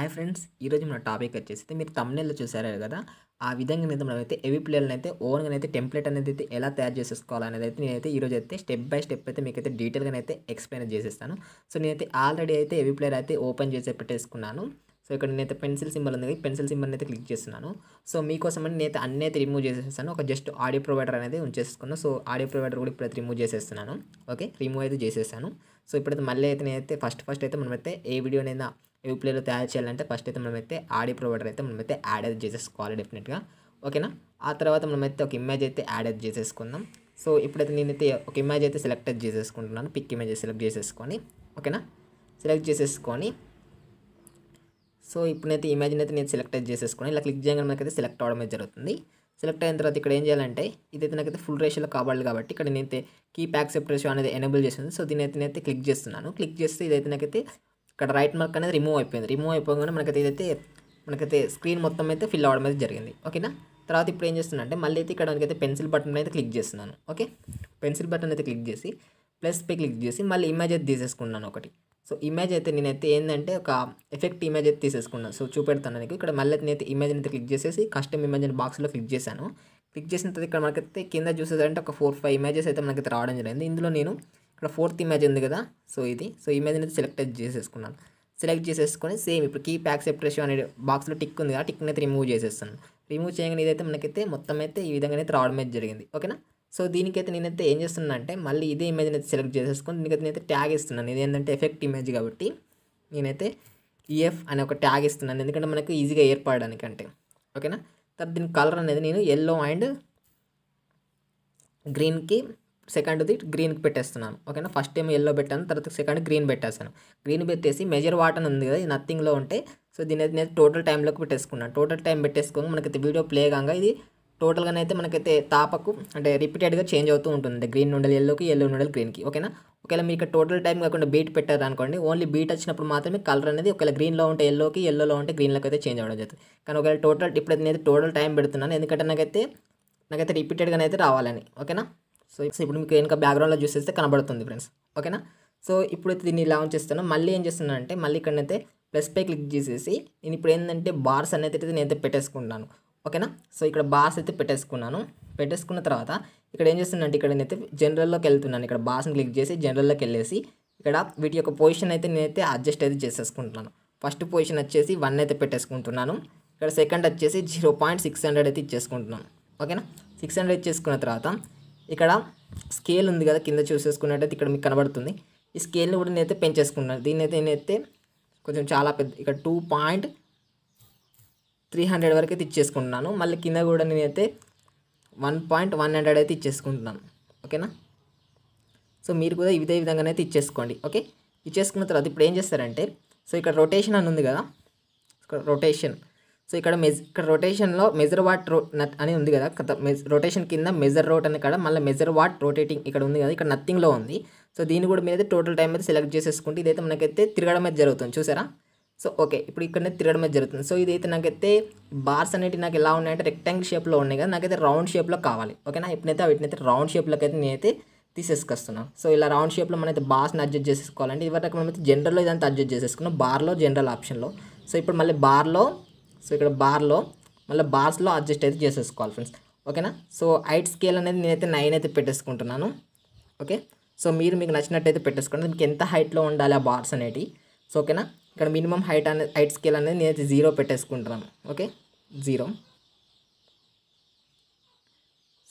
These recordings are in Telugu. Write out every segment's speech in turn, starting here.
హాయ్ ఫ్రెండ్స్ ఈరోజు మన టాపిక్ వచ్చేసి మీరు తమ్నేల్లో చూసారు కదా ఆ విధంగా అయితే మనం అయితే ఏవి ప్లేయర్ని అయితే ఓన్గా అయితే టెంప్లెట్ అనేది అయితే ఎలా తయారు చేసేసుకోవాలనేది అయితే నేనైతే ఈరోజు అయితే స్టెప్ బై స్టెప్ అయితే మీకైతే డీటెయిల్గా అయితే ఎక్స్ప్లెయిన్ చేసేస్తాను సో నేనైతే ఆల్రెడీ అయితే ఏవి ప్లేయర్ అయితే ఓపెన్ చేసి పెట్టేసుకున్నాను సో ఇక్కడ నేనైతే పెన్సిల్ సింబల్ ఉంది పెన్సిల్ సింబల్ని అయితే క్లిక్ చేస్తున్నాను సో మీకోసం అని నేనైతే అన్నీ అయితే రిమూవ్ చేసేస్తాను ఒక జస్ట్ ఆడియో ప్రొవైడర్ అనేది ఉంచేసుకున్నాను సో ఆడియో ప్రొవైడర్ కూడా ఇప్పుడైతే రిమూవ్ చేసేస్తున్నాను ఓకే రిమూవ్ అయితే చేసేసాను సో ఇప్పుడైతే మళ్ళీ అయితే నేనైతే ఫస్ట్ ఫస్ట్ అయితే మనమైతే ఏ వీడియోనైనా ఏ ప్లేయర్లో తయారు చేయాలంటే ఫస్ట్ అయితే మనమైతే ఆడి ప్రొవైడర్ అయితే మనమైతే యాడ్ అయితే చేసేసుకోవాలి డెఫినెట్గా ఓకేనా ఆ తర్వాత మనమైతే ఒక ఇమేజ్ అయితే యాడ్ అయితే చేసేసుకుందాం సో ఇప్పుడైతే నేనైతే ఒక ఇమేజ్ అయితే సెలెక్ట్ చేసేసుకుంటున్నాను పిక్ ఇమేజ్ సెలెక్ట్ చేసేసుకొని ఓకేనా సెలెక్ట్ చేసేసుకొని సో ఇప్పుడైతే ఇమేజ్ని అయితే నేను సెలెక్ట్ చేసేసుకొని ఇలా క్లిక్ చేయగానే మనకైతే సెలెక్ట్ అవడం జరుగుతుంది సెలెక్ట్ అయిన తర్వాత ఇక్కడ ఏం చేయాలంటే ఇదైతే నాకైతే ఫుల్ రేషియోలో కావాలి కాబట్టి ఇక్కడ నేనైతే కీ ప్యాక్ సెపరేషన్ అనేది ఎనేబుల్ చేస్తుంది సో దీని అయితే నేనైతే క్లిక్ చేస్తున్నాను క్లిక్ చేస్తే ఇదైతే నాకైతే ఇక్కడ రైట్ మార్క్ అనేది రిమూవ్ అయిపోయింది రిమూవ్ అయిపోగానే మనకైతే అయితే మనకైతే స్క్రీన్ మొత్తం అయితే ఫిల్ అవ్వడం అయితే జరిగింది ఓకేనా తర్వాత ఇప్పుడు ఏం చేస్తున్నా అంటే మళ్ళీ అయితే ఇక్కడ మనకైతే పెన్సిల్ బటన్ అయితే క్లిక్ చేస్తున్నాను ఓకే పెన్సిల్ బటన్ అయితే క్లిక్ చేసి ప్లస్ పే క్లిక్ చేసి మళ్ళీ ఇమేజ్ అయితే తీసేసుకున్నాను ఒకటి సో ఇమేజ్ అయితే నేనైతే ఏంటంటే ఒక ఎఫెక్ట్ ఇమేజ్ అయితే తీసేసుకున్నాను సో చూపెడతాను నీకు ఇక్కడ మళ్ళీ నేనైతే ఇమేజ్ అయితే క్లిక్ చేసేసి కస్టమ్ ఇమేజ్ అని బాక్స్లో క్లిక్ చేశాను క్లిక్ చేసిన తర్వాత ఇక్కడ మనకైతే కింద చూసేదంటే ఒక ఫోర్ ఫైవ్ ఇమేజెస్ అయితే మనకైతే రావడం జరిగింది ఇందులో నేను ఇక్కడ ఫోర్త్ ఇమేజ్ ఉంది కదా సో ఇది సో ఇమేజ్ అనేది సెలెక్ట్ చేసేసుకున్నాను సెలెక్ట్ చేసేసుకొని సేమ్ ఇప్పుడు కీ ప్యాక్ సెపరేషన్ అనే బాక్స్లో టిక్ ఉంది కదా టిక్ అయితే రిమూవ్ చేసేస్తాను రిమూవ్ చేయగానే ఇదైతే మనకైతే మొత్తం అయితే ఈ విధంగా అయితే రావడం అయితే జరిగింది ఓకేనా సో దీనికైతే నేనైతే ఏం చేస్తున్నా అంటే మళ్ళీ ఇదే ఇమేజ్ అయితే సెలెక్ట్ చేసేసుకొని దీనికైతే నేనైతే ట్యాగ్ ఇస్తున్నాను ఇది ఏంటంటే ఎఫెక్ట్ ఇమేజ్ కాబట్టి నేనైతే ఈఎఫ్ అనే ఒక ట్యాగ్ ఇస్తున్నాను ఎందుకంటే మనకు ఈజీగా ఏర్పడడానికి అంటే ఓకేనా తర్వాత దీని కలర్ అనేది నేను ఎల్లో అండ్ గ్రీన్కి సెకండ్ది గ్రీన్ పెట్టేస్తున్నాను ఓకేనా ఫస్ట్ టైం ఎల్లో పెట్టాను తర్వాత సెకండ్ గ్రీన్ పెట్టేస్తాను గ్రీన్ పెట్టేసి మెజర్ వాటర్ ఉంది కదా ఇది నథింగ్లో ఉంటే సో దీని అయితే నేను టోటల్ టైంలోకి పెట్టేసుకున్నాను టోటల్ టైం పెట్టేసుకోగా మనకైతే వీడియో ప్లే కాగా ఇది టోటల్గానే అయితే మనకైతే తాపకు అంటే రిపీటెడ్గా చేంజ్ అవుతూ ఉంటుంది గ్రీన్ నుండి ఎల్లోకి ఎల్లో నుండి గ్రీన్కి ఓకేనా ఒకవేళ మీకు టోటల్ టైం కాకుండా బీట్ పెట్టారు అనుకోండి ఓన్లీ బీట్ వచ్చినప్పుడు మాత్రమే కలర్ అనేది ఒకవేళ గ్రీన్లో ఉంటే ఎల్లోకి ఎల్లోలో ఉంటే గ్రీన్లోకి అయితే చేంజ్ అవ్వడం జరుగుతుంది కానీ ఒకవేళ టోటల్ ఇప్పుడు నేను టోటల్ టైం పెడుతున్నాను ఎందుకంటే నాకైతే నాకైతే రిపీటెడ్గానే అయితే రావాలని ఓకేనా సో ఇప్పుడు మీకు వెనక బ్యాక్గ్రౌండ్లో చూసేస్తే కనబడుతుంది ఫ్రెండ్స్ ఓకేనా సో ఇప్పుడైతే దీన్ని ఇలా ఆన్ చేస్తాను మళ్ళీ ఏం చేస్తున్నానంటే మళ్ళీ ఇక్కడనైతే ప్లస్ పై క్లిక్ చేసేసి నేను ఇప్పుడు ఏంటంటే బార్స్ అనేది నేనైతే పెట్టేసుకుంటున్నాను ఓకేనా సో ఇక్కడ బార్స్ అయితే పెట్టేసుకున్నాను పెట్టేసుకున్న తర్వాత ఇక్కడ ఏం చేస్తున్నానంటే ఇక్కడ నేనైతే జనరల్లోకి వెళ్తున్నాను ఇక్కడ బార్స్ని క్లిక్ చేసి జనరల్లోకి వెళ్ళేసి ఇక్కడ వీటి యొక్క పొజిషన్ అయితే నేనైతే అడ్జస్ట్ అయితే చేసేసుకుంటున్నాను ఫస్ట్ పొజిషన్ వచ్చేసి వన్ అయితే పెట్టేసుకుంటున్నాను ఇక్కడ సెకండ్ వచ్చేసి జీరో పాయింట్ సిక్స్ హండ్రెడ్ అయితే ఇచ్చేసుకుంటున్నాను ఓకేనా సిక్స్ హండ్రెడ్ ఇచ్చేసుకున్న తర్వాత ఇక్కడ స్కేల్ ఉంది కదా కింద చూసేసుకున్నట్టయితే ఇక్కడ మీకు కనబడుతుంది ఈ స్కేల్ని కూడా నేనైతే పెంచేసుకున్నాను దీన్ని అయితే నేనైతే కొంచెం చాలా పెద్ద ఇక్కడ టూ పాయింట్ త్రీ హండ్రెడ్ వరకు అయితే ఇచ్చేసుకుంటున్నాను మళ్ళీ కింద కూడా నేనైతే వన్ పాయింట్ వన్ హండ్రెడ్ అయితే ఇచ్చేసుకుంటున్నాను ఓకేనా సో మీరు కూడా ఇదే విధంగానే అయితే ఇచ్చేసుకోండి ఓకే ఇచ్చేసుకున్న తర్వాత ఇప్పుడు ఏం చేస్తారంటే సో ఇక్కడ రొటేషన్ అని ఉంది కదా రొటేషన్ సో ఇక్కడ మెజ్ ఇక్కడ రొటేషన్లో మెజర్ వాట్ రో అని ఉంది కదా రొటేషన్ కింద మెజర్ రోట్ అని కదా మళ్ళీ మెజర్ వాట్ రొటేటింగ్ ఇక్కడ ఉంది కదా ఇక్కడ నథింగ్లో ఉంది సో దీన్ని కూడా మీద టోటల్ టైం అయితే సెలెక్ట్ చేసేసుకుంటే ఇదైతే మనకైతే తిరగడం అయితే జరుగుతుంది చూసారా సో ఓకే ఇప్పుడు ఇక్కడనే తిరగడం అయితే జరుగుతుంది సో ఇదైతే నాకైతే బార్స్ అనేవి నాకు ఎలా ఉన్నాయంటే రెక్టాంగిల్ షేప్లో ఉన్నాయి కదా నాకైతే రౌండ్ షేప్లో కావాలి ఓకేనా ఎప్పుడైతే వీటినైతే రౌండ్ షేప్లోకి అయితే నేనైతే తీసేసుకొస్తున్నాను సో ఇలా రౌండ్ షేప్లో మనమైతే బార్స్ని అడ్జస్ట్ చేసుకోవాలంటే ఇవరకు మనమైతే జనరల్లో ఇదంతా అడ్జస్ట్ చేసేసుకున్నాం బార్లో జనరల్ ఆప్షన్లో సో ఇప్పుడు మళ్ళీ బార్లో సో ఇక్కడ బార్లో మళ్ళీ బార్స్లో అడ్జస్ట్ అయితే చేసేసుకోవాలి ఫ్రెండ్స్ ఓకేనా సో హైట్ స్కేల్ అనేది నేనైతే నైన్ అయితే పెట్టేసుకుంటున్నాను ఓకే సో మీరు మీకు నచ్చినట్టయితే పెట్టేసుకోండి మీకు ఎంత హైట్లో ఉండాలి ఆ బార్స్ అనేవి సో ఓకేనా ఇక్కడ మినిమం హైట్ అనేది హైట్ స్కేల్ అనేది నేనైతే జీరో పెట్టేసుకుంటున్నాను ఓకే జీరో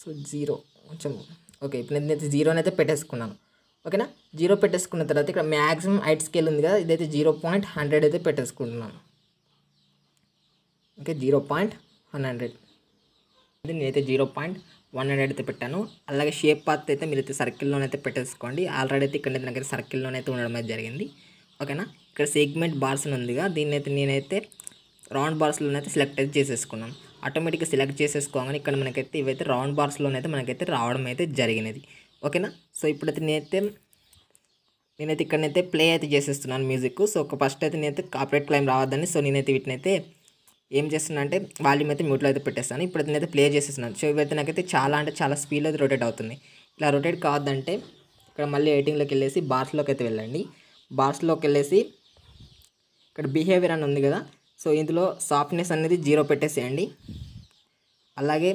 సో జీరో కొంచెం ఓకే ఇప్పుడు నేను జీరోని అయితే పెట్టేసుకున్నాను ఓకేనా జీరో పెట్టేసుకున్న తర్వాత ఇక్కడ మ్యాక్సిమం హైట్ స్కేల్ ఉంది కదా ఇదైతే జీరో పాయింట్ హండ్రెడ్ అయితే పెట్టేసుకుంటున్నాను ఇంకా జీరో పాయింట్ వన్ హండ్రెడ్ అది నేనైతే జీరో పాయింట్ వన్ హండ్రెడ్ అయితే పెట్టాను అలాగే షేప్ పాత్ర అయితే మీరు అయితే సర్కిల్లోనైతే పెట్టేసుకోండి ఆల్రెడీ అయితే ఇక్కడ నాకైతే సర్కిల్లోనైతే ఉండడం అయితే జరిగింది ఓకేనా ఇక్కడ సెగ్మెంట్ బార్స్ ఉందిగా దీని అయితే నేనైతే రౌండ్ బార్స్లోనైతే సెలెక్ట్ అయితే చేసేసుకున్నాను ఆటోమేటిక్గా సెలెక్ట్ చేసేసుకోగానే ఇక్కడ మనకైతే ఇవైతే రౌండ్ బార్స్లోనైతే మనకైతే రావడం అయితే జరిగినది ఓకేనా సో ఇప్పుడైతే నేనైతే నేనైతే ఇక్కడనైతే ప్లే అయితే చేసేస్తున్నాను మ్యూజిక్ సో ఒక ఫస్ట్ అయితే నేనైతే కాపరేట్ క్లైమ్ రావద్దని సో నేనైతే వీటినైతే ఏం చేస్తున్నా అంటే వాల్యూమ్ అయితే మ్యూట్లో అయితే పెట్టేస్తాను ఇప్పుడు అయితే ప్లే చేసేస్తున్నాను సో ఇవైతే నాకైతే చాలా అంటే చాలా స్పీడ్లో అయితే రొటేట్ అవుతుంది ఇలా రొటేట్ కాదంటే ఇక్కడ మళ్ళీ ఎయిటింగ్లోకి వెళ్ళేసి బార్స్లోకి అయితే వెళ్ళండి బార్స్లోకి వెళ్ళేసి ఇక్కడ బిహేవియర్ అని ఉంది కదా సో ఇందులో సాఫ్ట్నెస్ అనేది జీరో పెట్టేసేయండి అలాగే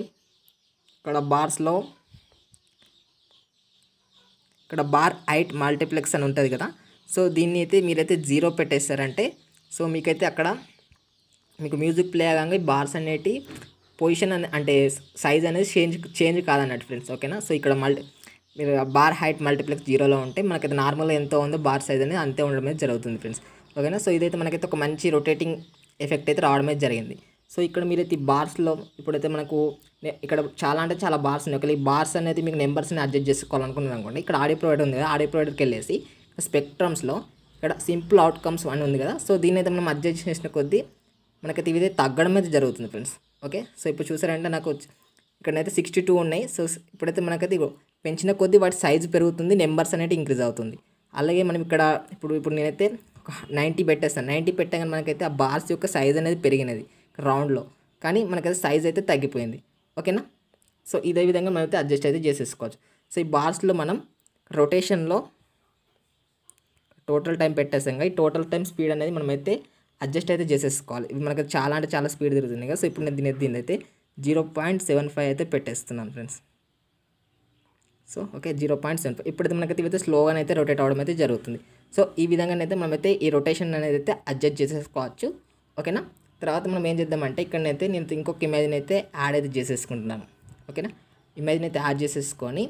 ఇక్కడ బార్స్లో ఇక్కడ బార్ హైట్ మల్టీప్లెక్స్ అని ఉంటుంది కదా సో దీన్ని అయితే మీరైతే జీరో పెట్టేస్తారంటే సో మీకైతే అక్కడ మీకు మ్యూజిక్ ప్లే కాగా బార్స్ అనేటి పొజిషన్ అంటే సైజ్ అనేది చేంజ్ చేంజ్ కాదన్నట్టు ఫ్రెండ్స్ ఓకేనా సో ఇక్కడ మల్టీ మీరు బార్ హైట్ మల్టీప్లెక్స్ జీరోలో ఉంటే మనకైతే నార్మల్ ఎంత ఉందో బార్ సైజ్ అనేది అంతే ఉండడం అనేది జరుగుతుంది ఫ్రెండ్స్ ఓకేనా సో ఇదైతే మనకైతే ఒక మంచి రొటేటింగ్ ఎఫెక్ట్ అయితే రావడం అయితే జరిగింది సో ఇక్కడ మీరైతే ఈ బార్స్లో ఇప్పుడైతే మనకు ఇక్కడ చాలా అంటే చాలా బార్స్ ఉన్నాయి ఒకవేళ ఈ బార్స్ అనేది మీకు నెంబర్స్ని అడ్జస్ట్ చేసుకోవాలనుకున్నది అనుకోండి ఇక్కడ ఆడియో ప్రొవైడర్ ఉంది కదా ఆడియో ప్రొవైడర్కి వెళ్ళేసి స్పెక్ట్రమ్స్లో ఇక్కడ సింపుల్ అవుట్కమ్స్ అని ఉంది కదా సో దీని అయితే మనం అడ్జస్ట్ చేసిన కొద్దీ మనకైతే ఇవి తగ్గడం అయితే జరుగుతుంది ఫ్రెండ్స్ ఓకే సో ఇప్పుడు చూసారంటే నాకు ఇక్కడైతే సిక్స్టీ టూ ఉన్నాయి సో ఇప్పుడైతే మనకైతే పెంచిన కొద్దీ వాటి సైజు పెరుగుతుంది నెంబర్స్ అనేవి ఇంక్రీజ్ అవుతుంది అలాగే మనం ఇక్కడ ఇప్పుడు ఇప్పుడు నేనైతే నైంటీ పెట్టేస్తాను నైంటీ పెట్టగానే మనకైతే ఆ బార్స్ యొక్క సైజ్ అనేది పెరిగినది రౌండ్లో కానీ మనకైతే సైజ్ అయితే తగ్గిపోయింది ఓకేనా సో ఇదే విధంగా మనం అయితే అడ్జస్ట్ అయితే చేసేసుకోవచ్చు సో ఈ బార్స్లో మనం రొటేషన్లో టోటల్ టైం పెట్టేస్తాం ఈ టోటల్ టైం స్పీడ్ అనేది మనమైతే అడ్జస్ట్ అయితే చేసేసుకోవాలి ఇవి మనకి చాలా అంటే చాలా స్పీడ్ తిరుగుతుంది కదా సో ఇప్పుడు నేను దీని దీని అయితే జీరో పాయింట్ సెవెన్ ఫైవ్ అయితే పెట్టేస్తున్నాను friends so okay zero point seven five ఇప్పుడైతే మనకైతే ఇవైతే స్లోగా అయితే రొటేట్ అవడం అయితే జరుగుతుంది సో ఈ విధంగానైతే మనమైతే ఈ రొటేషన్ అనేది అయితే అడ్జస్ట్ చేసేసుకోవచ్చు ఓకేనా తర్వాత మనం ఏం చేద్దామంటే ఇక్కడనైతే నేను ఇంకొక ఇమేజ్ని అయితే యాడ్ అయితే చేసేసుకుంటున్నాను ఓకేనా ఇమేజ్ని అయితే యాడ్ చేసేసుకొని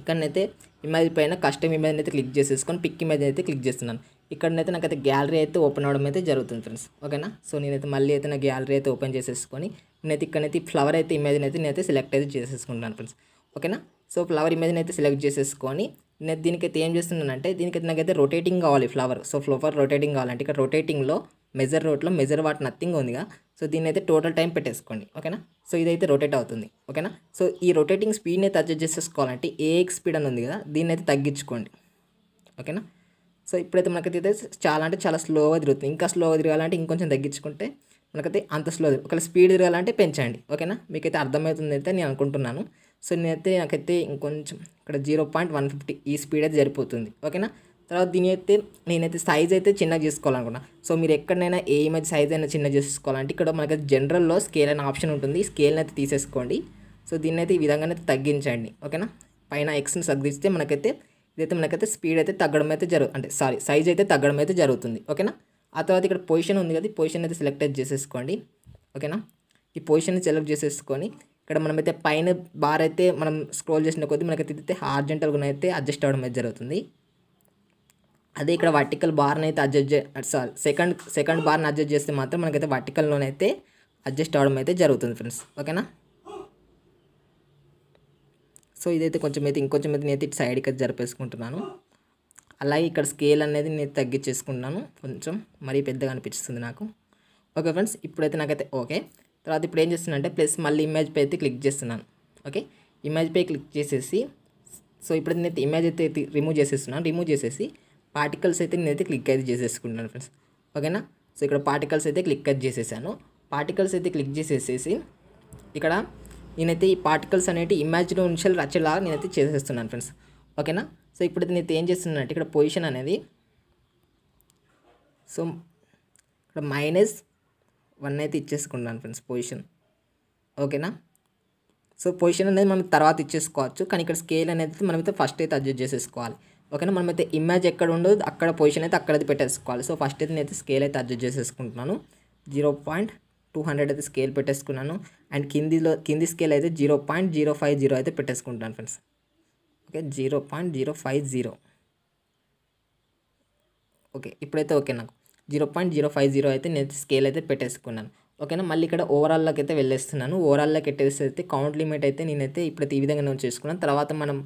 ఇక్కడనైతే ఇమేజ్ పైన కస్టమ్ ఇమేజ్ అయితే క్లిక్ చేసేసుకొని పిక్ ఇమేజ్ అయితే క్లిక్ చేస్తున్నాను ఇక్కడనైతే నాకైతే గ్యాలరీ అయితే ఓపెన్ అవ్వడం అయితే జరుగుతుంది ఫ్రెండ్స్ ఓకేనా సో నేనైతే మళ్ళీ అయితే నా గ్యాలరీ అయితే ఓపెన్ చేసేసుకొని నేనైతే ఇక్కడైతే ఫ్లవర్ అయితే ఇమేజ్ని అయితే నేనైతే సెలెక్ట్ అయితే చేసేసుకుంటున్నాను ఫ్రెండ్స్ ఓకేనా సో ఫ్లవర్ ఇమేజ్ని అయితే సెలెక్ట్ చేసేసుకొని నేను దీనికైతే ఏం చేస్తున్నానంటే దీనికైతే నాకైతే రొటేటింగ్ కావాలి ఫ్లవర్ సో ఫ్లవర్ రొటేటింగ్ కావాలంటే ఇక్కడ రొటేటింగ్లో మెజర్ రోడ్లో మెజర్ వాట్ నథింగ్ ఉందిగా సో దీన్ని అయితే టోటల్ టైం పెట్టేసుకోండి ఓకేనా సో ఇదైతే రొటేట్ అవుతుంది ఓకేనా సో ఈ రొటేటింగ్ స్పీడ్ని అయితే అడ్జస్ట్ చేసేసుకోవాలంటే ఏ స్పీడ్ అని ఉంది కదా దీన్ని అయితే తగ్గించుకోండి ఓకేనా సో ఇప్పుడైతే మనకైతే చాలా అంటే చాలా స్లోగా తిరుగుతుంది ఇంకా స్లోగా తిరగాలంటే ఇంకొంచెం తగ్గించుకుంటే మనకైతే అంత స్లో ఒకవేళ స్పీడ్ తిరగాలంటే పెంచండి ఓకేనా మీకైతే అర్థమవుతుంది అయితే నేను అనుకుంటున్నాను సో నేనైతే నాకైతే ఇంకొంచెం ఇక్కడ జీరో పాయింట్ వన్ ఫిఫ్టీ ఈ స్పీడ్ అయితే సరిపోతుంది ఓకేనా తర్వాత దీని అయితే నేనైతే సైజ్ అయితే చిన్నగా చేసుకోవాలనుకున్నా సో మీరు ఎక్కడైనా ఏ ఇమేజ్ సైజ్ అయినా చిన్నగా చేసుకోవాలంటే ఇక్కడ మనకి జనరల్లో స్కేల్ అనే ఆప్షన్ ఉంటుంది స్కేల్ని అయితే తీసేసుకోండి సో దీన్ని అయితే ఈ విధంగానైతే తగ్గించండి ఓకేనా పైన ఎక్స్ని తగ్గిస్తే మనకైతే ఇదైతే మనకైతే స్పీడ్ అయితే తగ్గడం అయితే జరుగు అంటే సారీ సైజ్ అయితే తగ్గడం అయితే జరుగుతుంది ఓకేనా ఆ తర్వాత ఇక్కడ పొజిషన్ ఉంది కదా పొజిషన్ అయితే సెలెక్ట్ చేసేసుకోండి ఓకేనా ఈ పొజిషన్ సెలెక్ట్ చేసేసుకొని ఇక్కడ మనమైతే పైన బార్ అయితే మనం స్క్రోల్ చేసిన కొద్దీ మనకైతే అయితే హార్జెంటల్గా అయితే అడ్జస్ట్ అవ్వడం అయితే జరుగుతుంది అదే ఇక్కడ వర్టికల్ బార్ని అయితే అడ్జస్ట్ సారీ సెకండ్ సెకండ్ బార్ని అడ్జస్ట్ చేస్తే మాత్రం మనకైతే వర్టికల్లోనైతే అడ్జస్ట్ అవ్వడం అయితే జరుగుతుంది ఫ్రెండ్స్ ఓకేనా సో ఇదైతే కొంచెం అయితే ఇంకొంచెం అయితే నేనైతే ఇటు సైడ్కి అయితే జరిపేసుకుంటున్నాను అలాగే ఇక్కడ స్కేల్ అనేది నేను తగ్గించేసుకుంటున్నాను కొంచెం మరీ పెద్దగా అనిపిస్తుంది నాకు ఓకే ఫ్రెండ్స్ ఇప్పుడైతే నాకైతే ఓకే తర్వాత ఇప్పుడు ఏం చేస్తున్నానంటే ప్లస్ మళ్ళీ ఇమేజ్ పై అయితే క్లిక్ చేస్తున్నాను ఓకే ఇమేజ్ పై క్లిక్ చేసేసి సో ఇప్పుడు నేనైతే ఇమేజ్ అయితే రిమూవ్ చేసేస్తున్నాను రిమూవ్ చేసేసి పార్టికల్స్ అయితే నేనైతే క్లిక్ అయితే చేసేసుకుంటున్నాను ఫ్రెండ్స్ ఓకేనా సో ఇక్కడ పార్టికల్స్ అయితే క్లిక్ అయితే చేసేసాను పార్టికల్స్ అయితే క్లిక్ చేసేసేసి ఇక్కడ నేనైతే ఈ పార్టికల్స్ అనేవి ఇమాజిన్ నుంచి వచ్చేలాగా నేనైతే చేసేస్తున్నాను ఫ్రెండ్స్ ఓకేనా సో అయితే నేను ఏం చేస్తున్నానంటే ఇక్కడ పొజిషన్ అనేది సో ఇక్కడ మైనస్ వన్ అయితే ఇచ్చేసుకున్నాను ఫ్రెండ్స్ పొజిషన్ ఓకేనా సో పొజిషన్ అనేది మనం తర్వాత ఇచ్చేసుకోవచ్చు కానీ ఇక్కడ స్కేల్ అనేది మనమైతే ఫస్ట్ అయితే అడ్జస్ట్ చేసేసుకోవాలి ఓకేనా మనమైతే ఇమేజ్ ఎక్కడ ఉండదు అక్కడ పొజిషన్ అయితే అయితే పెట్టేసుకోవాలి సో ఫస్ట్ అయితే నేనైతే స్కేల్ అయితే అడ్జస్ట్ చేసేసుకుంటున్నాను జీరో పాయింట్ టూ హండ్రెడ్ అయితే స్కేల్ పెట్టేసుకున్నాను అండ్ కిందిలో కింది స్కేల్ అయితే zero point zero five zero అయితే పెట్టేసుకుంటాను friends okay zero point zero five zero okay ఇప్పుడైతే ఓకే నాకు zero point zero five zero అయితే నేను స్కేల్ అయితే పెట్టేసుకున్నాను ఓకేనా మళ్ళీ ఇక్కడ ఓవరాల్లోకి అయితే వెళ్ళేస్తున్నాను ఓవరాల్లోకి ఎట్టేసి అయితే కౌంట్ లిమిట్ అయితే నేనైతే ఇప్పుడైతే ఈ విధంగా నేను చేసుకున్నాను తర్వాత మనం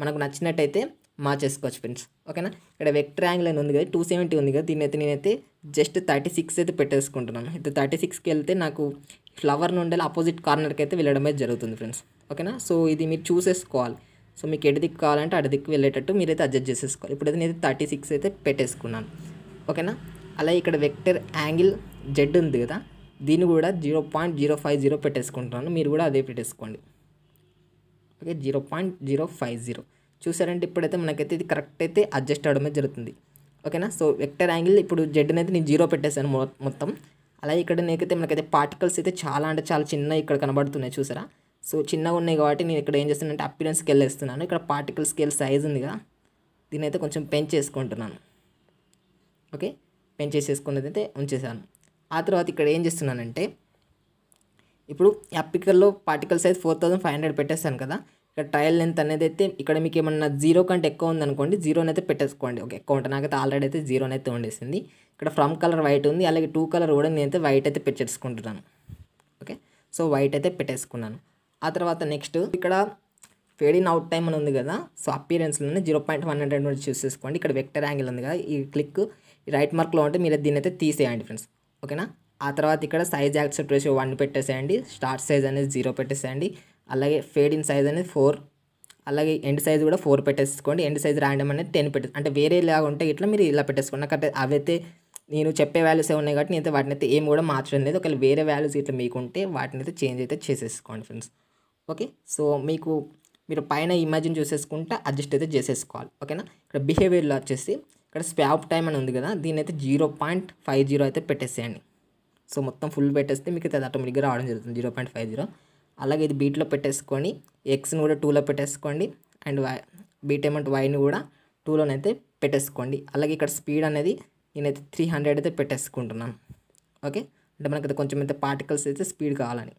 మనకు నచ్చినట్టయితే మార్చేసుకోవచ్చు ఫ్రెండ్స్ ఓకేనా ఇక్కడ వెక్టర్ యాంగిల్ అని ఉంది కదా టూ సెవెంటీ ఉంది కదా దీన్ని అయితే నేనైతే జస్ట్ థర్టీ సిక్స్ అయితే పెట్టేసుకుంటున్నాను అయితే థర్టీ సిక్స్కి వెళ్తే నాకు ఫ్లవర్ నుండి ఆపోజిట్ కార్నర్కి అయితే వెళ్ళడమే జరుగుతుంది ఫ్రెండ్స్ ఓకేనా సో ఇది మీరు చూసేసుకోవాలి సో మీకు ఎటు దిక్కు కావాలంటే అటు దిక్కు వెళ్ళేటట్టు మీరు అయితే అడ్జస్ట్ చేసేసుకోవాలి ఇప్పుడైతే నేను థర్టీ సిక్స్ అయితే పెట్టేసుకున్నాను ఓకేనా అలా ఇక్కడ వెక్టర్ యాంగిల్ జెడ్ ఉంది కదా దీన్ని కూడా zero point zero five zero పెట్టేసుకుంటున్నాను మీరు కూడా అదే పెట్టేసుకోండి okay zero point zero five zero చూసారంటే ఇప్పుడైతే మనకైతే ఇది కరెక్ట్ అయితే అడ్జస్ట్ అవడమే జరుగుతుంది ఓకేనా సో వెక్టర్ యాంగిల్ ఇప్పుడు జెడ్ అయితే నేను జీరో పెట్టేశాను మొత్తం అలా ఇక్కడ నేకైతే మనకైతే పార్టికల్స్ అయితే చాలా అంటే చాలా చిన్న ఇక్కడ కనబడుతున్నాయి చూసారా సో చిన్నగా ఉన్నాయి కాబట్టి నేను ఇక్కడ ఏం చేస్తున్నానంటే అప్పిరెన్స్ స్కేల్ వేస్తున్నాను ఇక్కడ పార్టికల్ స్కేల్ సైజ్ ఉంది కదా దీని అయితే కొంచెం పెంచేసుకుంటున్నాను ఓకే పెంచేసేసుకున్నది అయితే ఉంచేసాను ఆ తర్వాత ఇక్కడ ఏం చేస్తున్నానంటే ఇప్పుడు అప్పికల్లో particle size four thousand five hundred పెట్టేస్తాను కదా ఇక్కడ ట్రయల్ లెంత్ అనేది అయితే ఇక్కడ మీకు ఏమన్నా జీరో కంటే ఎక్కువ ఉందనుకోండి జీరోని అయితే పెట్టేసుకోండి ఓకే అకౌంట్ నాకైతే ఆల్రెడీ అయితే జీరోని అయితే ఉండేసింది ఇక్కడ ఫ్రమ్ కలర్ వైట్ ఉంది అలాగే టూ కలర్ కూడా నేనైతే వైట్ అయితే పెట్టేసుకుంటున్నాను ఓకే సో వైట్ అయితే పెట్టేసుకున్నాను ఆ తర్వాత నెక్స్ట్ ఇక్కడ ఫేడ్ ఇన్ అవుట్ టైం అని ఉంది కదా సో అపీరెన్స్లోనే జీరో పాయింట్ వన్ హండ్రెడ్ నుంచి చూస్ చేసుకోండి ఇక్కడ వెక్టర్ యాంగిల్ ఉంది కదా ఈ క్లిక్ రైట్ మార్క్లో ఉంటే మీరు దీన్ని అయితే తీసేయండి ఫ్రెండ్స్ ఓకేనా ఆ తర్వాత ఇక్కడ సైజ్ యాక్సెప్ట్ రేషియో వన్ పెట్టేసేయండి స్టార్ట్ సైజ్ అనేది జీరో పెట్టేసేయండి అలాగే ఫేడ్ ఇన్ సైజ్ అనేది ఫోర్ అలాగే ఎండ్ సైజ్ కూడా ఫోర్ పెట్టేసుకోండి ఎండ్ సైజ్ ర్యాండమ్ అనేది టెన్ పెట్టే అంటే వేరే లాగా ఉంటే ఇట్లా మీరు ఇలా పెట్టేసుకోండి నాకు అవైతే నేను చెప్పే వాల్యూస్ ఉన్నాయి కాబట్టి నేను వాటిని అయితే ఏం కూడా మార్చడం లేదు ఒకవేళ వేరే వాల్యూస్ ఇట్లా మీకు ఉంటే వాటిని అయితే చేంజ్ అయితే చేసేసుకోండి ఫ్రెండ్స్ ఓకే సో మీకు మీరు పైన ఇమాజిన్ చూసేసుకుంటే అడ్జస్ట్ అయితే చేసేసుకోవాలి ఓకేనా ఇక్కడ బిహేవియర్లో వచ్చేసి ఇక్కడ స్వాప్ టైం అని ఉంది కదా దీని అయితే జీరో పాయింట్ ఫైవ్ జీరో అయితే పెట్టేసేయండి సో మొత్తం ఫుల్ పెట్టేస్తే మీకు అది ఆటోమేటిక్గా రావడం జరుగుతుంది జీరో పాయింట్ ఫైవ్ జీరో అలాగే ఇది బీట్లో పెట్టేసుకొని ఎక్స్ని కూడా టూలో పెట్టేసుకోండి అండ్ వై బీట్ ఏమంట వైని కూడా టూలోనైతే పెట్టేసుకోండి అలాగే ఇక్కడ స్పీడ్ అనేది నేనైతే త్రీ హండ్రెడ్ అయితే పెట్టేసుకుంటున్నాను ఓకే అంటే మనకి కొంచెం అయితే పార్టికల్స్ అయితే స్పీడ్ కావాలని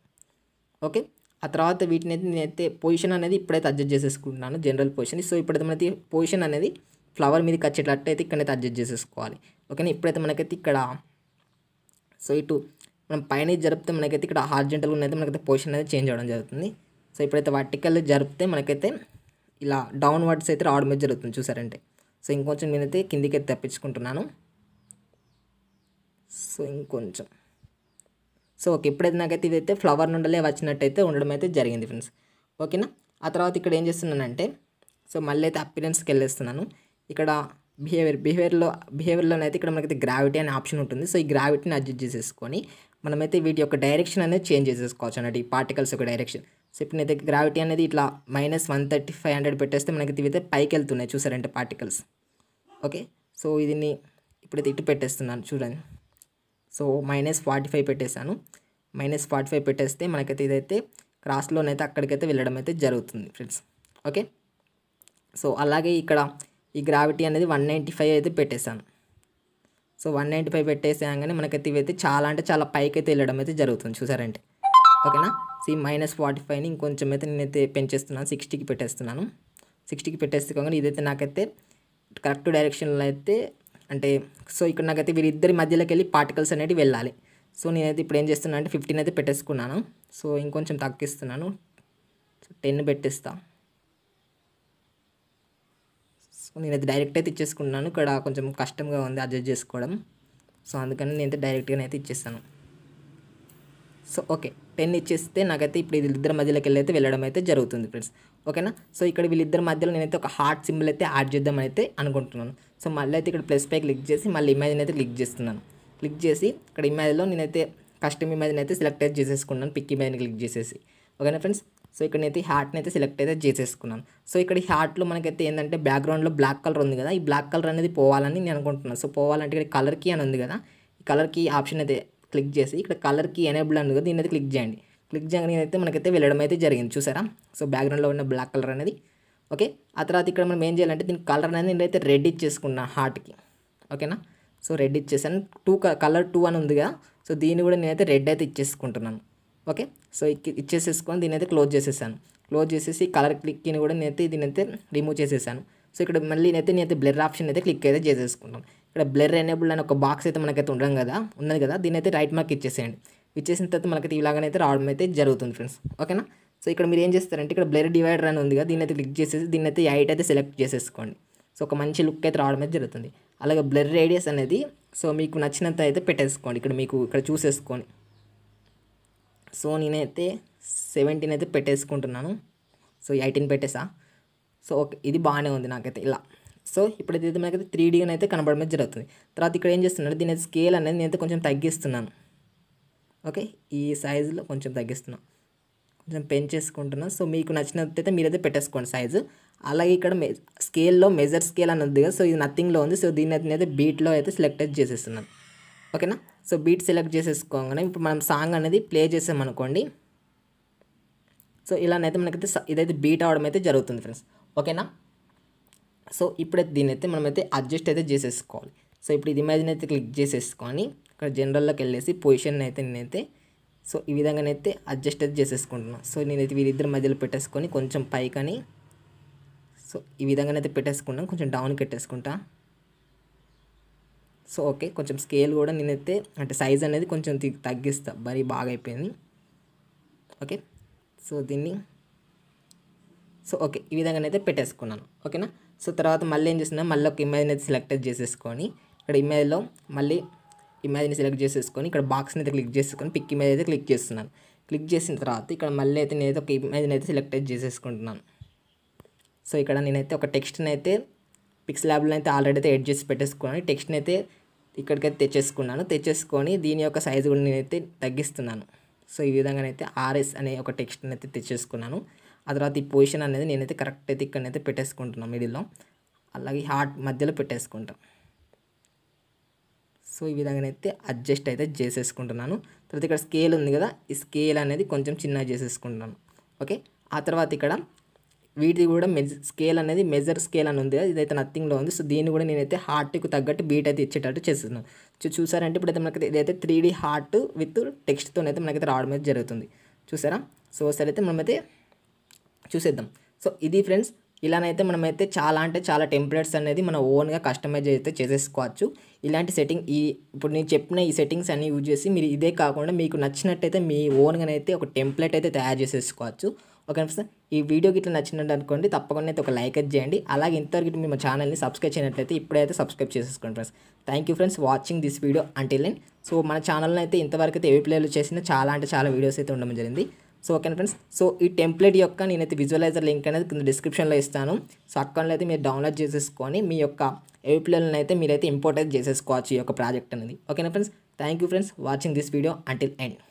ఓకే ఆ తర్వాత వీటిని అయితే నేనైతే పొజిషన్ అనేది ఇప్పుడైతే అడ్జస్ట్ చేసేసుకుంటున్నాను జనరల్ పొజిషన్ సో ఇప్పుడైతే మనకి పొజిషన్ అనేది ఫ్లవర్ మీదకి వచ్చేటట్టు అయితే ఇక్కడైతే అడ్జస్ట్ చేసేసుకోవాలి ఓకేనా ఇప్పుడైతే మనకైతే ఇక్కడ సో ఇటు మనం పైన జరిపితే మనకైతే ఇక్కడ హార్జెంటల్ ఉన్నైతే మనకైతే పొజిషన్ అనేది చేంజ్ అవ్వడం జరుగుతుంది సో ఇప్పుడైతే వర్టికల్ జరిపితే మనకైతే ఇలా డౌన్ వర్డ్స్ అయితే రావడం మీద జరుగుతుంది చూసారంటే సో ఇంకొంచెం నేనైతే కిందికి అయితే తప్పించుకుంటున్నాను సో ఇంకొంచెం సో ఓకే ఇప్పుడైతే నాకైతే ఇదైతే ఫ్లవర్ నుండలే వచ్చినట్టయితే ఉండడం అయితే జరిగింది ఫ్రెండ్స్ ఓకేనా ఆ తర్వాత ఇక్కడ ఏం చేస్తున్నానంటే సో మళ్ళీ అయితే అపీరెన్స్కి వెళ్ళేస్తున్నాను ఇక్కడ బిహేవియర్ బిహేవియర్లో అయితే ఇక్కడ మనకైతే గ్రావిటీ అనే ఆప్షన్ ఉంటుంది సో ఈ గ్రావిటీని అడ్జస్ట్ చేసేసుకొని మనమైతే వీటి యొక్క డైరెక్షన్ అనేది చేంజ్ చేసేసుకోవచ్చు అన్నట్టు ఈ పార్టికల్స్ యొక్క డైరెక్షన్ సో ఇప్పుడు అయితే గ్రావిటీ అనేది ఇట్లా minus one thirty five hundred పెట్టేస్తే మనకి ఇవైతే పైకి వెళ్తున్నాయి చూసారంటే పార్టికల్స్ ఓకే సో ఇదిని ఇప్పుడైతే ఇటు పెట్టేస్తున్నాను చూడండి సో మైనస్ ఫార్టీ ఫైవ్ పెట్టేశాను మైనస్ ఫార్టీ ఫైవ్ పెట్టేస్తే మనకైతే ఇదైతే క్రాస్లోనైతే అక్కడికైతే వెళ్ళడం అయితే జరుగుతుంది ఫ్రెండ్స్ ఓకే సో అలాగే ఇక్కడ ఈ గ్రావిటీ అనేది వన్ నైంటీ ఫైవ్ అయితే పెట్టేశాను సో వన్ నైంటీ ఫైవ్ పెట్టేసాగానే మనకైతే ఇవైతే చాలా అంటే చాలా పైకి అయితే వెళ్ళడం అయితే జరుగుతుంది చూసారంటే ఓకేనా సి మైనస్ ఫార్టీ ఫైవ్ని ఇంకొంచెం అయితే నేనైతే పెంచేస్తున్నాను సిక్స్టీకి పెట్టేస్తున్నాను సిక్స్టీకి పెట్టేసుకోగానే ఇదైతే నాకైతే కరెక్ట్ డైరెక్షన్లో అయితే అంటే సో ఇక్కడ నాకైతే వీరిద్దరి మధ్యలోకి వెళ్ళి పార్టికల్స్ అనేవి వెళ్ళాలి సో నేనైతే ఇప్పుడు ఏం చేస్తున్నాను అంటే ఫిఫ్టీన్ అయితే పెట్టేసుకున్నాను సో ఇంకొంచెం తగ్గిస్తున్నాను టెన్ పెట్టేస్తాను నేనైతే డైరెక్ట్ అయితే ఇచ్చేసుకున్నాను ఇక్కడ కొంచెం కష్టంగా ఉంది అడ్జస్ట్ చేసుకోవడం సో అందుకని నేనైతే అయితే ఇచ్చేస్తాను సో ఓకే టెన్ ఇచ్చేస్తే నాకైతే ఇప్పుడు వీళ్ళిద్దరి మధ్యలోకి వెళ్ళి అయితే వెళ్ళడం అయితే జరుగుతుంది ఫ్రెండ్స్ ఓకేనా సో ఇక్కడ వీళ్ళిద్దరి మధ్యలో నేనైతే ఒక హార్ట్ సింబల్ అయితే యాడ్ చేద్దామని అయితే అనుకుంటున్నాను సో మళ్ళీ అయితే ఇక్కడ ప్లస్ పై క్లిక్ చేసి మళ్ళీ ఇమేజ్ అయితే క్లిక్ చేస్తున్నాను క్లిక్ చేసి ఇక్కడ ఇమేజ్లో నేనైతే కస్టమ్ ఇమేజ్ని అయితే సెలెక్ట్ చేసేసుకున్నాను పిక్ ఇమేజ్ని క్లిక్ చేసేసి ఓకేనా ఫ్రెండ్స్ సో ఇక్కడైతే హ్యాట్ని అయితే సెలెక్ట్ అయితే చేసేసుకున్నాను సో ఇక్కడ హ్యాట్లో మనకైతే ఏంటంటే బ్యాక్గ్రౌండ్లో బ్లాక్ కలర్ ఉంది కదా ఈ బ్లాక్ కలర్ అనేది పోవాలని నేను అనుకుంటున్నాను సో పోవాలంటే ఇక్కడ కలర్కి అని ఉంది కదా ఈ కలర్కి ఆప్షన్ అయితే క్లిక్ చేసి ఇక్కడ కలర్కి ఎనేబుల్ అని కదా దీని అయితే క్లిక్ చేయండి క్లిక్ చేయగానే అయితే మనకైతే వెళ్ళడం అయితే జరిగింది చూసారా సో బ్యాక్గ్రౌండ్లో ఉన్న బ్లాక్ కలర్ అనేది ఓకే ఆ తర్వాత ఇక్కడ మనం ఏం చేయాలంటే దీని కలర్ అనేది నేనైతే రెడ్ ఇచ్చేసుకున్నా హార్ట్కి ఓకేనా సో రెడ్ ఇచ్చేసాను టూ కలర్ టూ అని ఉంది కదా సో దీన్ని కూడా నేనైతే రెడ్ అయితే ఇచ్చేసుకుంటున్నాను ఓకే సో ఇచ్చేసేసుకొని దీని అయితే క్లోజ్ చేసేసాను క్లోజ్ చేసేసి కలర్ క్లిక్ని కూడా నేనైతే దీని అయితే రిమూవ్ చేసేసాను సో ఇక్కడ మళ్ళీ నేనైతే నేనైతే బ్లర్ ఆప్షన్ అయితే క్లిక్ అయితే చేసేసుకుంటాను ఇక్కడ బ్లర్ ఎనేబుల్ అని ఒక బాక్స్ అయితే మనకైతే ఉండడం కదా ఉన్నది కదా దీని అయితే రైట్ మార్క్ ఇచ్చేసేయండి ఇచ్చేసిన తర్వాత మనకైతే ఇలాగనైతే రావడం అయితే జరుగుతుంది ఫ్రెండ్స్ ఓకేనా సో ఇక్కడ మీరు ఏం చేస్తారంటే ఇక్కడ బ్లర్ డివైడర్ అని ఉంది కదా దీని అయితే క్లిక్ చేసేసి దీన్ని అయితే హైట్ అయితే సెలెక్ట్ చేసేసుకోండి సో ఒక మంచి లుక్ అయితే రావడం అయితే జరుగుతుంది అలాగే బ్లర్ రేడియస్ అనేది సో మీకు నచ్చినంత అయితే పెట్టేసుకోండి ఇక్కడ మీకు ఇక్కడ చూసేసుకోండి సో నేనైతే సెవెంటీన్ అయితే పెట్టేసుకుంటున్నాను సో ఎయిటీన్ పెట్టేసా సో ఓకే ఇది బాగానే ఉంది నాకైతే ఇలా సో ఇప్పుడైతే మనకైతే త్రీ డీగా అయితే కనబడమే జరుగుతుంది తర్వాత ఇక్కడ ఏం చేస్తున్నాడు దీని స్కేల్ అనేది నేనైతే కొంచెం తగ్గిస్తున్నాను ఓకే ఈ సైజులో కొంచెం తగ్గిస్తున్నాను కొంచెం పెంచేసుకుంటున్నాను సో మీకు నచ్చినట్టయితే మీరైతే పెట్టేసుకోండి సైజు అలాగే ఇక్కడ మె స్కేల్లో మెజర్ స్కేల్ అన్నది కదా సో ఇది నథింగ్లో ఉంది సో దీన్ని అయితే బీట్లో అయితే సెలెక్ట్ చేసేస్తున్నాను ఓకేనా సో బీట్ సెలెక్ట్ చేసేసుకోగానే ఇప్పుడు మనం సాంగ్ అనేది ప్లే చేసామనుకోండి సో ఇలానైతే మనకైతే ఇదైతే బీట్ అవడం అయితే జరుగుతుంది ఫ్రెండ్స్ ఓకేనా సో ఇప్పుడైతే దీనైతే మనమైతే అడ్జస్ట్ అయితే చేసేసుకోవాలి సో ఇప్పుడు ఇది ఇమేజ్ని అయితే క్లిక్ చేసేసుకొని ఇక్కడ జనరల్లోకి వెళ్ళేసి పొజిషన్ అయితే నేనైతే సో ఈ విధంగానైతే అడ్జస్ట్ అయితే చేసేసుకుంటున్నాను సో నేనైతే వీరిద్దరి మధ్యలో పెట్టేసుకొని కొంచెం పైకని సో ఈ విధంగానైతే పెట్టేసుకుంటాను కొంచెం డౌన్ పెట్టేసుకుంటా సో ఓకే కొంచెం స్కేల్ కూడా నేనైతే అంటే సైజ్ అనేది కొంచెం తగ్గిస్తా మరీ బాగా అయిపోయింది ఓకే సో దీన్ని సో ఓకే ఈ విధంగానైతే పెట్టేసుకున్నాను ఓకేనా సో తర్వాత మళ్ళీ ఏం చేస్తున్నా మళ్ళీ ఒక ఇమేజ్ని అయితే సెలెక్ట్ చేసేసుకొని ఇక్కడ ఇమేజ్లో మళ్ళీ ఇమేజ్ని సెలెక్ట్ చేసేసుకొని ఇక్కడ బాక్స్ని అయితే క్లిక్ చేసుకొని పిక్ ఇమేజ్ అయితే క్లిక్ చేస్తున్నాను క్లిక్ చేసిన తర్వాత ఇక్కడ మళ్ళీ అయితే నేనైతే ఒక ఇమేజ్ని అయితే సెలెక్ట్ చేసేసుకుంటున్నాను సో ఇక్కడ నేనైతే ఒక టెక్స్ట్ని అయితే పిక్స్ ల్యాబ్లో అయితే ఆల్రెడీ అయితే ఎడ్ చేసి పెట్టేసుకున్నాను టెక్స్ట్ని అయితే ఇక్కడికైతే తెచ్చేసుకున్నాను తెచ్చేసుకొని దీని యొక్క సైజు కూడా నేనైతే తగ్గిస్తున్నాను సో ఈ విధంగానైతే ఆర్ఎస్ అనే ఒక టెక్స్ట్ని అయితే తెచ్చేసుకున్నాను ఆ తర్వాత ఈ పొజిషన్ అనేది నేనైతే కరెక్ట్ అయితే ఇక్కడనైతే పెట్టేసుకుంటున్నాను మిడిల్లో అలాగే హార్ట్ మధ్యలో పెట్టేసుకుంటాం సో ఈ విధంగానైతే అడ్జస్ట్ అయితే చేసేసుకుంటున్నాను తర్వాత ఇక్కడ స్కేల్ ఉంది కదా ఈ స్కేల్ అనేది కొంచెం చిన్నగా చేసేసుకుంటున్నాను ఓకే ఆ తర్వాత ఇక్కడ వీటిది కూడా మెజ స్కేల్ అనేది మెజర్ స్కేల్ అని ఉంది ఇదైతే నథింగ్లో ఉంది సో దీన్ని కూడా నేనైతే హార్ట్కు తగ్గట్టు బీట్ అయితే ఇచ్చేటట్టు చేస్తున్నాను సో చూసారంటే ఇప్పుడైతే మనకి ఇదైతే త్రీ డీ హార్ట్ విత్ టెక్స్ట్తో అయితే మనకైతే రావడం అయితే జరుగుతుంది చూసారా సో సరైతే అయితే మనమైతే చూసేద్దాం సో ఇది ఫ్రెండ్స్ ఇలానైతే మనమైతే చాలా అంటే చాలా టెంప్లెట్స్ అనేది మన ఓన్గా కస్టమైజ్ అయితే చేసేసుకోవచ్చు ఇలాంటి సెట్టింగ్ ఈ ఇప్పుడు నేను చెప్పిన ఈ సెట్టింగ్స్ అన్ని యూజ్ చేసి మీరు ఇదే కాకుండా మీకు నచ్చినట్టయితే మీ ఓన్గానైతే ఒక టెంప్లెట్ అయితే తయారు చేసేసుకోవచ్చు ఓకే సార్ ఈ వీడియోకి ఇట్లా నచ్చినట్టు అనుకోండి తప్పకుండా అయితే ఒక లైక్ అయితే చేయండి అలాగే ఇంతవరకు మీ మా ఛానల్ని సబ్స్క్రైబ్ చేయనట్లయితే ఇప్పుడైతే సబ్స్క్రైబ్ చేసేసుకోండి friends thank you friends watching this video until so మన ఛానల్ని అయితే ఇంతవరకు అయితే ఏ ప్లేలు చేసిన చాలా అంటే చాలా వీడియోస్ అయితే ఉండడం జరిగింది సో ఓకేనా ఫ్రెండ్స్ సో ఈ టెంప్లెట్ యొక్క నేనైతే విజువలైజర్ లింక్ అనేది కింద డిస్క్రిప్షన్లో ఇస్తాను సో అక్కడ అయితే మీరు డౌన్లోడ్ చేసేసుకొని మీ యొక్క ఏపీలను అయితే మీరైతే ఇంపోర్ట్ అయితే చేసేసుకోవచ్చు ఈ యొక్క ప్రాజెక్ట్ అనేది ఓకేనా friends thank you friends watching this video until end